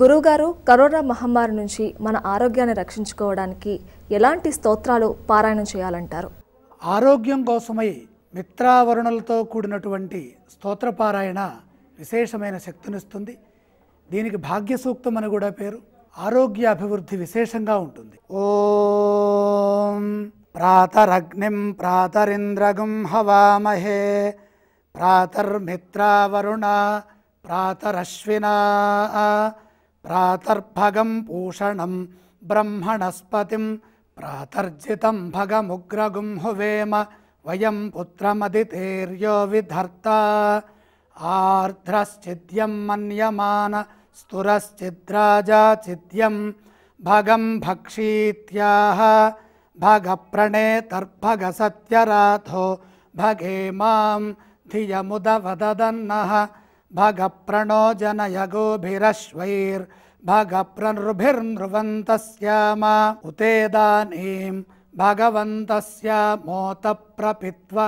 గురువుగారు కరోనా మహమ్మారి నుంచి మన ఆరోగ్యాన్ని రక్షించుకోవడానికి ఎలాంటి స్తోత్రాలు పారాయణం చేయాలంటారు ఆరోగ్యం కోసమై మిత్రావరణలతో కూడినటువంటి స్తోత్ర పారాయణ విశేషమైన శక్తినిస్తుంది దీనికి భాగ్య సూక్తం అని కూడా పేరు ఆరోగ్య అభివృద్ధి విశేషంగా ఉంటుంది ఓం ప్రాతరగ్నిం ప్రాతరింద్రగం హవామహే ప్రాతర్మిత్రావరుణ प्रातरश्विना प्रातर्भगं पूषणं ब्रह्मणस्पतिं प्रातर्जितं भगमुग्रगुं हुवेम वयं पुत्रमदितेर्यो विधर्ता आर्द्रश्चिद्यं मन्यमान स्तुरश्चिद्राजा भगं भक्षीत्याह भगप्रणेतर्भगसत्यराथो सत्यराथो भगे मां धियमुदवदन्नः भगप्रणो जनयगोभिरश्वैर्भगप्रनृभिर्नृवन्तः स्याम उतेदानीं भगवन्तस्य मोतप्रपित्व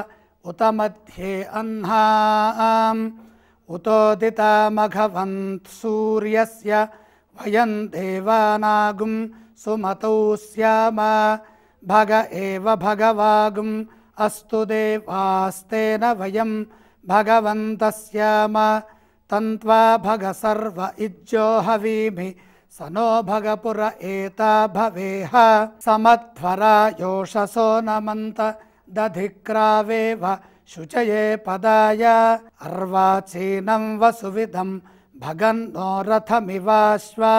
उत मध्ये अह्नाम् उतोदितामघवन्त् सूर्यस्य वयं देवानागुं सुमतौ स्याम भग एव भगवागुम् अस्तु देवास्तेन वयं भगवन्तः स्याम तन्त्वा भग सर्व इज्जो हवीमि स नो भगपुर एता भवेह समध्वरा योषसो नमन्त दधिक्रावेव शुचये पदाय अर्वाचीनं वसुविदं भगन् नो रथमिवाश्वा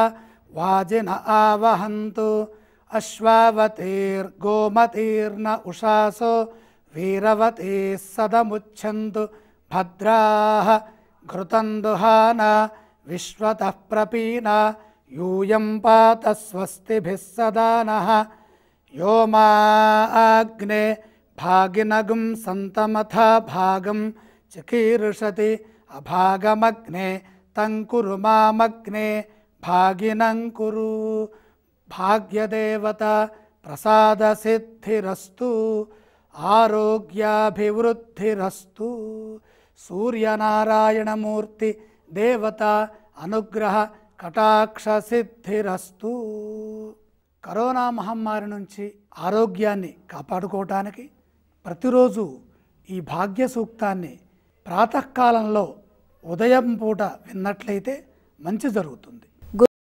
वाजिन आवहन्तु अश्वावतीर्गोमतीर्न उषासो वीरवती सदमुच्छन्तु भद्राः घृतं दुहाना विश्वतः प्रपीना यूयं पात स्वस्तिभिः सदा नः यो माग्ने भागिनगुं सन्तमथा भागं चिकीर्षति अभागमग्ने तं कुरु मामग्ने भागिनं कुरु भाग्यदेवता प्रसादसिद्धिरस्तु आरोग्याभिवृद्धिरस्तु సూర్యనారాయణమూర్తి దేవత అనుగ్రహ కటాక్ష సిద్ధిరస్తూ కరోనా మహమ్మారి నుంచి ఆరోగ్యాన్ని కాపాడుకోవటానికి ప్రతిరోజు ఈ భాగ్య సూక్తాన్ని ప్రాతకాలంలో ఉదయం పూట విన్నట్లయితే మంచి జరుగుతుంది